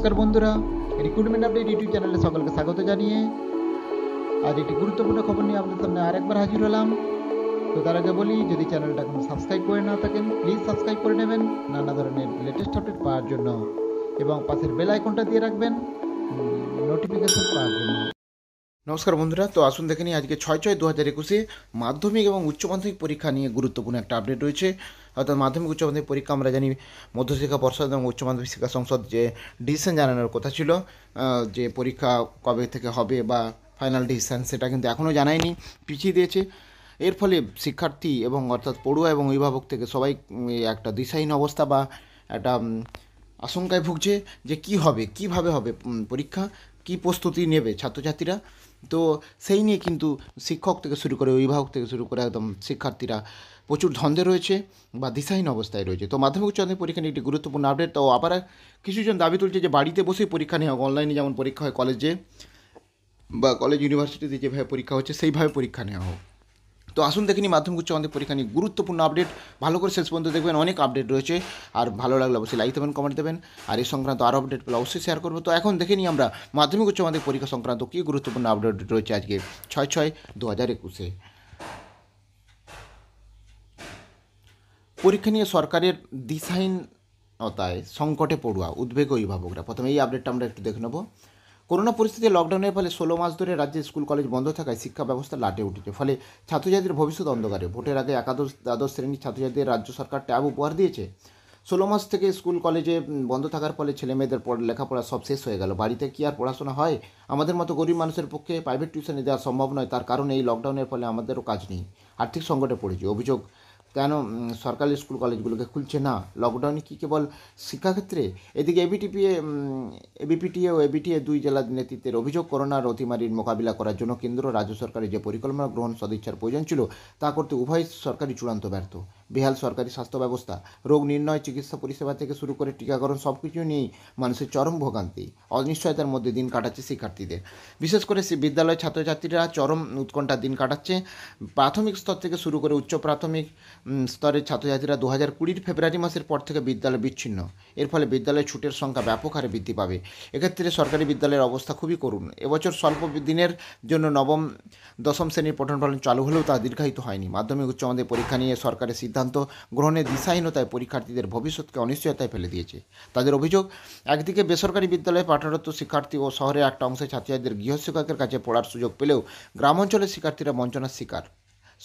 নমস্কার বন্ধুরা recruitment update YouTube চ্যানেলে সকলকে স্বাগত জানিয়ে আজ একটি গুরুত্বপূর্ণ খবর নিয়ে আপনাদের সামনে আরেকবার হাজির হলাম তো তার আগে বলি যদি চ্যানেলটা এখন সাবস্ক্রাইব করে না থাকেন প্লিজ সাবস্ক্রাইব করে নেবেন নানা ধরনের লেটেস্ট আপডেট পাওয়ার জন্য এবং পাশের বেল আইকনটা দিয়ে রাখবেন নোটিফিকেশন পাওয়ার জন্য নমস্কার বন্ধুরা তো আসুন দেখে নিই আজকে ছয় ছয় দু হাজার একুশে মাধ্যমিক এবং উচ্চ মাধ্যমিক পরীক্ষা নিয়ে গুরুত্বপূর্ণ একটা আপডেট রয়েছে অর্থাৎ মাধ্যমিক উচ্চ মাধ্যমিক পরীক্ষা আমরা জানি মধ্যশিক্ষা পর্ষদ এবং উচ্চ মাধ্যমিক শিক্ষা সংসদ যে ডিসিশন জানানোর কথা ছিল যে পরীক্ষা কবে থেকে হবে বা ফাইনাল ডিসিশন সেটা কিন্তু এখনও জানায়নি পিছিয়ে দিয়েছে এর ফলে শিক্ষার্থী এবং অর্থাৎ পড়ুয়া এবং অভিভাবক থেকে সবাই একটা দিশাহীন অবস্থা বা একটা আশঙ্কায় ভুগছে যে কি হবে কিভাবে হবে পরীক্ষা কি প্রস্তুতি নেবে ছাত্রছাত্রীরা তো সেই নিয়ে কিন্তু শিক্ষক থেকে শুরু করে অভিভাবক থেকে শুরু করে একদম শিক্ষার্থীরা প্রচুর ধন্দে রয়েছে বা দিশাহীন অবস্থায় রয়েছে তো মাধ্যমিক উচ্চ মাধ্যমিক পরীক্ষা নিয়ে একটি গুরুত্বপূর্ণ আপডেট তো আবার কিছুজন দাবি তুলছে যে বাড়িতে বসেই পরীক্ষা নেওয়া হোক অনলাইনে যেমন পরীক্ষা হয় কলেজে বা কলেজ ইউনিভার্সিটিতে যেভাবে পরীক্ষা হচ্ছে সেইভাবে পরীক্ষা নেওয়া হোক তো আসুন দেখিনি মাধ্যমিক উচ্চ মাধ্যমিক পরীক্ষা নিয়ে গুরুত্বপূর্ণ আপডেট ভালো করে শেষ পর্যন্ত দেখবেন অনেক আপডেট রয়েছে আর ভালো লাগলে অবশ্যই লাইক দেবেন কমেন্ট দেবেন আর এই সংক্রান্ত আরও আপডেট পেলে অবশ্যই শেয়ার করবো তো এখন দেখে নিই আমরা মাধ্যমিক উচ্চ মাধ্যমিক পরীক্ষা সংক্রান্ত কী গুরুত্বপূর্ণ আপডেট রয়েছে আজকে ছয় ছয় দু হাজার একুশে পরীক্ষা নিয়ে সরকারের দিশাহীনতায় সংকটে পড়ুয়া উদ্বেগ অভিভাবকরা প্রথমে এই আপডেটটা আমরা একটু দেখে নেবো করোনা পরিস্থিতি লকডাউনের ফলে ষোলো মাস ধরে রাজ্যে স্কুল কলেজ বন্ধ থাকায় শিক্ষা ব্যবস্থা লাটে উঠেছে ফলে ছাত্রছাত্রীদের ভবিষ্যৎ অন্ধকারে ভোটের আগে একাদশ দ্বাদশ শ্রেণীর ছাত্রছাত্রীদের রাজ্য সরকার ট্যাব উপহার দিয়েছে ষোলো মাস থেকে স্কুল কলেজে বন্ধ থাকার ফলে ছেলেমেয়েদের লেখাপড়া সব শেষ হয়ে গেল বাড়িতে কি আর পড়াশোনা হয় আমাদের মতো গরিব মানুষের পক্ষে প্রাইভেট টিউশনে দেওয়া সম্ভব নয় তার কারণে এই লকডাউনের ফলে আমাদেরও কাজ নেই আর্থিক সংকটে পড়েছে অভিযোগ কেন সরকারি স্কুল কলেজগুলোকে খুলছে না লকডাউনে কি কেবল শিক্ষাক্ষেত্রে এদিকে এবিটিপি এবিপিটিএ ও এবিটিএ দুই জেলার নেতৃত্বের অভিযোগ করোনার অতিমারির মোকাবিলা করার জন্য কেন্দ্র রাজ্য সরকারের যে পরিকল্পনা গ্রহণ সদিচ্ছার প্রয়োজন ছিল তা করতে উভয় সরকারই চূড়ান্ত ব্যর্থ বেহাল সরকারি স্বাস্থ্য ব্যবস্থা রোগ নির্ণয় চিকিৎসা পরিষেবা থেকে শুরু করে টিকাকরণ সব কিছু নিয়েই মানুষের চরম ভোগান্তি অনিশ্চয়তার মধ্যে দিন কাটাচ্ছে শিক্ষার্থীদের বিশেষ করে বিদ্যালয়ের ছাত্রছাত্রীরা চরম উৎকণ্ঠা দিন কাটাচ্ছে প্রাথমিক স্তর থেকে শুরু করে উচ্চ প্রাথমিক স্তরের ছাত্রছাত্রীরা দু হাজার কুড়ির ফেব্রুয়ারি মাসের পর থেকে বিদ্যালয় বিচ্ছিন্ন এর ফলে বিদ্যালয়ে ছুটের সংখ্যা ব্যাপক হারে বৃদ্ধি পাবে এক্ষেত্রে সরকারি বিদ্যালয়ের অবস্থা খুবই করুণ এবছর স্বল্প দিনের জন্য নবম দশম শ্রেণীর পঠন পালন চালু হলেও তা দীর্ঘায়িত হয়নি মাধ্যমিক উচ্চমাধ্যমিক পরীক্ষা নিয়ে সরকারের সিদ্ধান্ত সিদ্ধান্ত গ্রহণের দিশাহীনতায় পরীক্ষার্থীদের ভবিষ্যৎকে অনিশ্চয়তায় ফেলে দিয়েছে তাদের অভিযোগ একদিকে বেসরকারি বিদ্যালয়ে পাঠরত শিক্ষার্থী ও শহরের একটা অংশে ছাত্রীদের গৃহশিক্ষকের কাছে পড়ার সুযোগ পেলেও গ্রামাঞ্চলের শিক্ষার্থীরা বঞ্চনার শিকার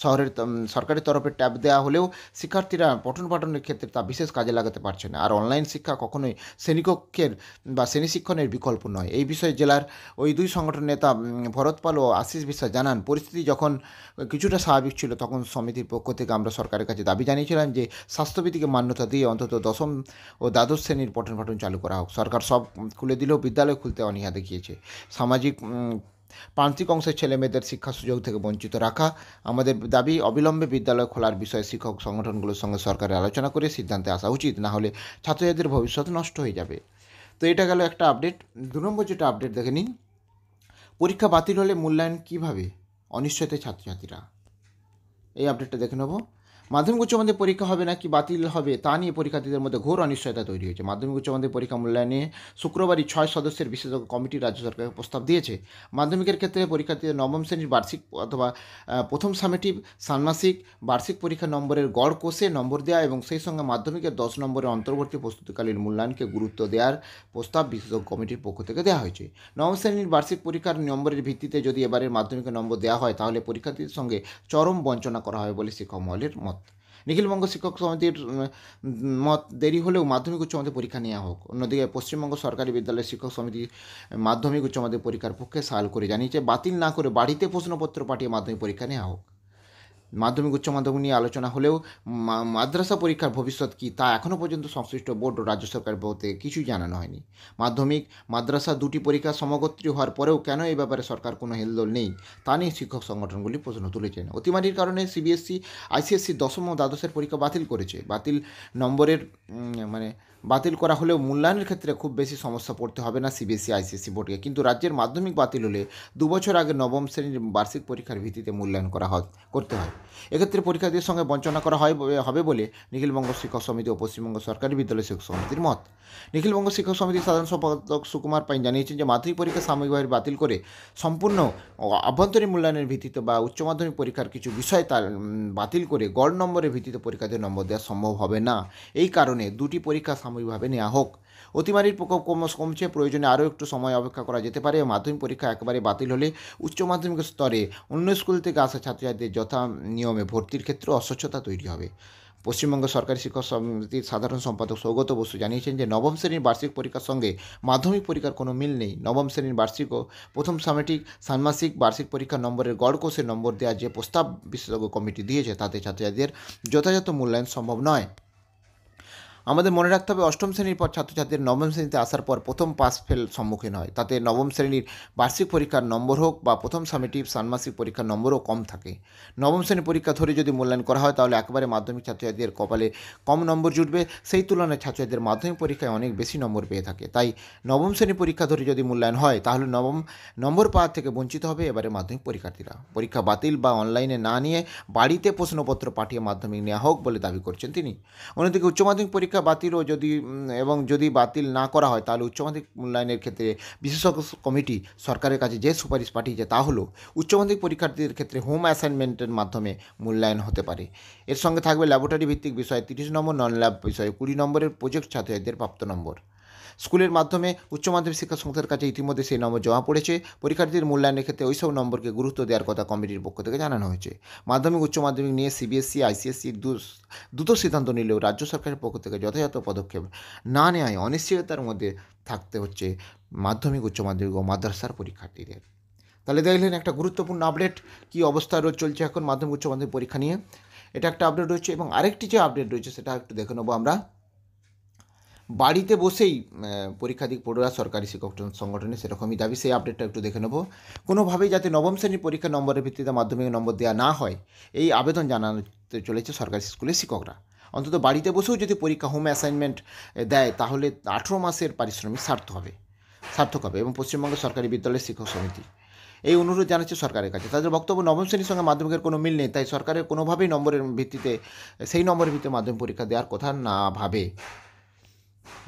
শহরের সরকারের তরফে ট্যাব দেওয়া হলেও শিক্ষার্থীরা পঠন পাঠনের ক্ষেত্রে তা বিশেষ কাজে লাগাতে পারছে না আর অনলাইন শিক্ষা কখনোই শ্রেণীকক্ষের বা শ্রেণী শিক্ষণের বিকল্প নয় এই বিষয়ে জেলার ওই দুই সংগঠন নেতা ভরত পাল ও আশিস বিশ্বাস জানান পরিস্থিতি যখন কিছুটা স্বাভাবিক ছিল তখন সমিতির পক্ষ থেকে আমরা সরকারের কাছে দাবি জানিয়েছিলাম যে স্বাস্থ্যবিধিকে মান্যতা দিয়ে অন্তত দশম ও দ্বাদশ শ্রেণীর পঠন পাঠন চালু করা হোক সরকার সব খুলে দিলেও বিদ্যালয় খুলতে অনীহা দেখিয়েছে সামাজিক প্রান্তিক অংশের ছেলেমেয়েদের শিক্ষা সুযোগ থেকে বঞ্চিত রাখা আমাদের দাবি অবিলম্বে বিদ্যালয় খোলার বিষয়ে শিক্ষক সংগঠনগুলোর সঙ্গে সরকারের আলোচনা করে সিদ্ধান্তে আসা উচিত না হলে ছাত্রছাত্রীদের ভবিষ্যৎ নষ্ট হয়ে যাবে তো এটা গেল একটা আপডেট দু নম্বর যেটা আপডেট দেখে নিন পরীক্ষা বাতিল হলে মূল্যায়ন কীভাবে অনিশ্চয়তা ছাত্রছাত্রীরা এই আপডেটটা দেখে নেবো মাধ্যমিক উচ্চ মাধ্যমিক পরীক্ষা হবে নাকি বাতিল হবে তা নিয়ে পরীক্ষার্থীদের মধ্যে ঘোর অনিশ্চয়তা তৈরি হয়েছে মাধ্যমিক উচ্চ মাধ্যমিক পরীক্ষা মূল্যায়নে শুক্রবারই ছয় সদস্যের বিশেষজ্ঞ কমিটি রাজ্য সরকারকে প্রস্তাব দিয়েছে মাধ্যমিকের ক্ষেত্রে পরীক্ষার্থীদের নবম শ্রেণীর বার্ষিক অথবা প্রথম সামেটিভ ষান্মাসিক বার্ষিক পরীক্ষা নম্বরের গড় কোষে নম্বর দেওয়া এবং সেই সঙ্গে মাধ্যমিকের দশ নম্বরের অন্তর্বর্তী প্রস্তুতিকালীন মূল্যায়নকে গুরুত্ব দেওয়ার প্রস্তাব বিশেষজ্ঞ কমিটির পক্ষ থেকে দেওয়া হয়েছে নবম শ্রেণীর বার্ষিক পরীক্ষার নম্বরের ভিত্তিতে যদি এবারের মাধ্যমিকের নম্বর দেওয়া হয় তাহলে পরীক্ষার্থীদের সঙ্গে চরম বঞ্চনা করা হবে বলে শিক্ষক মহলের মত নিখিলবঙ্গ শিক্ষক সমিতির মত দেরি হলেও মাধ্যমিক উচ্চ মাধ্যমিক পরীক্ষা নেওয়া হোক অন্যদিকে পশ্চিমবঙ্গ সরকারি বিদ্যালয় শিক্ষক সমিতি মাধ্যমিক উচ্চ মাধ্যমিক পরীক্ষার পক্ষে সাল করে জানিয়েছে বাতিল না করে বাড়িতে প্রশ্নপত্র পাঠিয়ে মাধ্যমিক পরীক্ষা নেওয়া হোক মাধ্যমিক উচ্চ মাধ্যমিক নিয়ে আলোচনা হলেও মাদ্রাসা পরীক্ষার ভবিষ্যৎ কী তা এখনও পর্যন্ত সংশ্লিষ্ট বোর্ড ও রাজ্য সরকার বলতে কিছুই জানানো হয়নি মাধ্যমিক মাদ্রাসা দুটি পরীক্ষা সমগোত্রী হওয়ার পরেও কেন এই ব্যাপারে সরকার কোনো হেলদোল নেই তা নিয়ে শিক্ষক সংগঠনগুলি প্রশ্ন তুলেছেন অতিমারির কারণে সিবিএসসি আইসিএসসি দশম ও দ্বাদশের পরীক্ষা বাতিল করেছে বাতিল নম্বরের মানে বাতিল করা হলেও মূল্যায়নের ক্ষেত্রে খুব বেশি সমস্যা পড়তে হবে না সিবিএসসি আইসিএসসি বোর্ডকে কিন্তু রাজ্যের মাধ্যমিক বাতিল হলে দুবছর আগে নবম শ্রেণীর বার্ষিক পরীক্ষার ভিত্তিতে মূল্যায়ন করা হয় করতে হয় এক্ষেত্রে পরীক্ষার্থীদের সঙ্গে বঞ্চনা করা হয় হবে বলে নিখিলবঙ্গ শিক্ষক সমিতি ও পশ্চিমবঙ্গ সরকারি বিদ্যালয় শিক্ষক সমিতির মত নিখিলবঙ্গ শিক্ষক সমিতির সাধারণ সম্পাদক সুকুমার পাইন জানিয়েছেন যে মাধ্যমিক পরীক্ষা সাময়িকভাবে বাতিল করে সম্পূর্ণ আভ্যন্তরীণ মূল্যায়নের ভিত্তিতে বা উচ্চ মাধ্যমিক পরীক্ষার কিছু বিষয় তার বাতিল করে গড় নম্বরের ভিত্তিতে পরীক্ষার্থীর নম্বর দেওয়া সম্ভব হবে না এই কারণে দুটি পরীক্ষা সাময়িকভাবে নেওয়া হোক অতিমারির প্রকোপ কমছে প্রয়োজনে আরও একটু সময় অপেক্ষা করা যেতে পারে মাধ্যমিক পরীক্ষা একেবারে বাতিল হলে উচ্চ মাধ্যমিক স্তরে অন্য স্কুল থেকে আসা ছাত্রছাত্রীদের যথা নিয়মে ভর্তির ক্ষেত্রে অস্বচ্ছতা তৈরি হবে পশ্চিমবঙ্গ সরকারি শিক্ষক সমিতির সাধারণ সম্পাদক সৌগত বসু জানিয়েছেন যে নবম শ্রেণীর বার্ষিক পরীক্ষার সঙ্গে মাধ্যমিক পরীক্ষার কোনো মিল নেই নবম শ্রেণীর বার্ষিক ও প্রথম সামেটিক ষান্মাসিক বার্ষিক পরীক্ষার নম্বরের গড় কোষে নম্বর দেওয়ার যে প্রস্তাব বিশেষজ্ঞ কমিটি দিয়েছে তাতে ছাত্রছাত্রীদের যথাযথ মূল্যায়ন সম্ভব নয় আমাদের মনে রাখতে হবে অষ্টম শ্রেণীর পর ছাত্রছাত্রীর নবম শ্রেণীতে আসার পর প্রথম পাস ফেল সম্মুখীন হয় তাতে নবম শ্রেণীর বার্ষিক পরীক্ষার নম্বর হোক বা প্রথম সামেটিভ ষান্মাসিক পরীক্ষার নম্বরও কম থাকে নবম শ্রেণীর পরীক্ষা ধরে যদি মূল্যায়ন করা হয় তাহলে একবারে মাধ্যমিক ছাত্রছাত্রীদের কপালে কম নম্বর জুটবে সেই তুলনায় ছাত্রছাত্রীদের মাধ্যমিক পরীক্ষায় অনেক বেশি নম্বর পেয়ে থাকে তাই নবম শ্রেণীর পরীক্ষা ধরে যদি মূল্যায়ন হয় তাহলে নবম নম্বর পাওয়ার থেকে বঞ্চিত হবে এবারে মাধ্যমিক পরীক্ষার্থীরা পরীক্ষা বাতিল বা অনলাইনে না নিয়ে বাড়িতে প্রশ্নপত্র পাঠিয়ে মাধ্যমিক নেওয়া হোক বলে দাবি করছেন তিনি অন্যদিকে উচ্চ মাধ্যমিক পরীক্ষা পরীক্ষা বাতিলও যদি এবং যদি বাতিল না করা হয় তাহলে উচ্চমাধ্যমিক মূল্যায়নের ক্ষেত্রে বিশেষজ্ঞ কমিটি সরকারের কাছে যে সুপারিশ পাঠিয়েছে তা হলো উচ্চমাধ্যমিক পরীক্ষার্থীদের ক্ষেত্রে হোম অ্যাসাইনমেন্টের মাধ্যমে মূল্যায়ন হতে পারে এর সঙ্গে থাকবে ল্যাবরেটরি ভিত্তিক বিষয়ে তিরিশ নম্বর নন ল্যাব বিষয়ে কুড়ি নম্বরের প্রজেক্ট ছাত্রছাত্রীদের প্রাপ্ত নম্বর স্কুলের মাধ্যমে উচ্চ মাধ্যমিক শিক্ষা সংস্থার কাছে ইতিমধ্যে সেই নম্বর জমা পড়েছে পরীক্ষার্থীদের মূল্যায়নের ক্ষেত্রে ওইসব নম্বরকে গুরুত্ব দেওয়ার কথা কমিটির পক্ষ থেকে জানানো হয়েছে মাধ্যমিক উচ্চ মাধ্যমিক নিয়ে সিবিএসসি আইসিএসসি দ্রুত সিদ্ধান্ত নিলেও রাজ্য সরকারের পক্ষ থেকে যথাযথ পদক্ষেপ না নেওয়ায় অনিশ্চয়তার মধ্যে থাকতে হচ্ছে মাধ্যমিক উচ্চ মাধ্যমিক ও মাদ্রাসার পরীক্ষার্থীদের তাহলে দেখলেন একটা গুরুত্বপূর্ণ আপডেট কি অবস্থা রোজ চলছে এখন মাধ্যমিক উচ্চ মাধ্যমিক পরীক্ষা নিয়ে এটা একটা আপডেট রয়েছে এবং আরেকটি যে আপডেট রয়েছে সেটা একটু দেখে নেবো আমরা বাড়িতে বসেই পরীক্ষা দিক পড়ুয়া সরকারি শিক্ষক সংগঠনে সেরকমই দাবি সেই আপডেটটা একটু দেখে নেব কোনোভাবেই যাতে নবম শ্রেণীর পরীক্ষা নম্বরের ভিত্তিতে মাধ্যমিক নম্বর দেওয়া না হয় এই আবেদন জানাতে চলেছে সরকারি স্কুলের শিক্ষকরা অন্তত বাড়িতে বসেও যদি পরীক্ষা হোম অ্যাসাইনমেন্ট দেয় তাহলে আঠেরো মাসের পারিশ্রমিক সার্থ হবে সার্থক হবে এবং পশ্চিমবঙ্গ সরকারি বিদ্যালয়ের শিক্ষক সমিতি এই অনুরোধ জানাচ্ছে সরকারের কাছে তাদের বক্তব্য নবম শ্রেণীর সঙ্গে মাধ্যমিকের কোনো মিল নেই তাই সরকারের কোনোভাবেই নম্বরের ভিত্তিতে সেই নম্বরের ভিত্তিতে মাধ্যমিক পরীক্ষা দেওয়ার কথা না ভাবে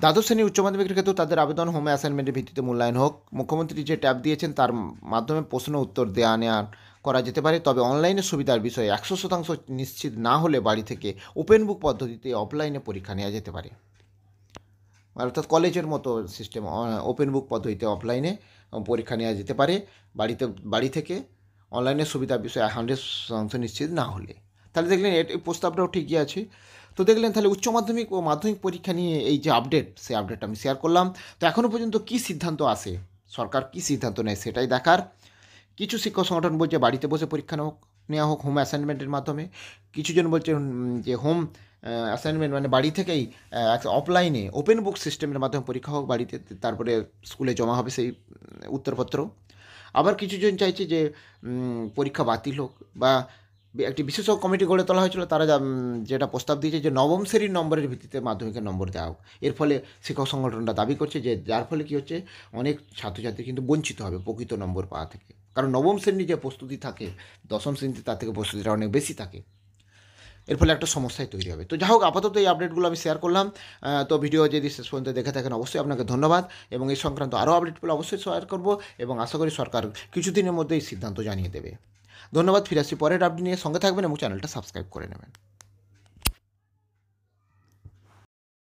দ্বাদশ শ্রেণীর উচ্চ মাধ্যমিকের ক্ষেত্রে তাদের আবেদন হোম অ্যাসাইনমেন্টের ভিত্তিতে মূল্যায়ন হোক মুখ্যমন্ত্রী যে ট্যাব দিয়েছেন তার মাধ্যমে প্রশ্ন উত্তর দেওয়া নেওয়া করা যেতে পারে তবে অনলাইনে সুবিধার বিষয়ে একশো শতাংশ নিশ্চিত না হলে বাড়ি থেকে ওপেন বুক পদ্ধতিতে অফলাইনে পরীক্ষা নেওয়া যেতে পারে অর্থাৎ কলেজের মতো সিস্টেম ওপেন বুক পদ্ধতিতে অফলাইনে পরীক্ষা নেওয়া যেতে পারে বাড়িতে বাড়ি থেকে অনলাইনে সুবিধার বিষয়ে হান্ড্রেড শতাংশ নিশ্চিত না হলে তাহলে দেখলেন এটি প্রস্তাবটাও ঠিকই আছে তো দেখলেন তাহলে উচ্চ মাধ্যমিক ও মাধ্যমিক পরীক্ষা নিয়ে এই যে আপডেট সেই আপডেটটা আমি শেয়ার করলাম তো এখনও পর্যন্ত কি সিদ্ধান্ত আসে সরকার কি সিদ্ধান্ত নেয় সেটাই দেখার কিছু শিক্ষক সংগঠন বলছে বাড়িতে বসে পরীক্ষা হোক নেওয়া হোক হোম অ্যাসাইনমেন্টের মাধ্যমে কিছুজন বলছে যে হোম অ্যাসাইনমেন্ট মানে বাড়ি থেকেই অফলাইনে ওপেন বুক সিস্টেমের মাধ্যমে পরীক্ষা হোক বাড়িতে তারপরে স্কুলে জমা হবে সেই উত্তরপত্র আবার কিছুজন চাইছে যে পরীক্ষা বাতিল হোক বা একটি বিশেষজ্ঞ কমিটি গড়ে তোলা হয়েছিল তারা যেটা প্রস্তাব দিয়েছে যে নবম শ্রেণীর নম্বরের ভিত্তিতে মাধ্যমিকের নম্বর দেওয়া হোক এর ফলে শিক্ষক সংগঠনটা দাবি করছে যে যার ফলে কী হচ্ছে অনেক ছাত্রছাত্রী কিন্তু বঞ্চিত হবে প্রকৃত নম্বর পাওয়া থেকে কারণ নবম শ্রেণীর যে প্রস্তুতি থাকে দশম শ্রেণীতে তার থেকে প্রস্তুতিটা অনেক বেশি থাকে এর ফলে একটা সমস্যায় তৈরি হবে তো যাই হোক আপাতত এই আপডেটগুলো আমি শেয়ার করলাম তো ভিডিও যদি শেষ পর্যন্ত দেখে থাকেন অবশ্যই আপনাকে ধন্যবাদ এবং এই সংক্রান্ত আরও আপডেটগুলো অবশ্যই শেয়ার করব এবং আশা করি সরকার কিছুদিনের মধ্যে এই সিদ্ধান্ত জানিয়ে দেবে ধন্যবাদ ফিরে আসছি পরের আপডেট নিয়ে সঙ্গে থাকবেন এবং চ্যানেলটা সাবস্ক্রাইব করে নেবেন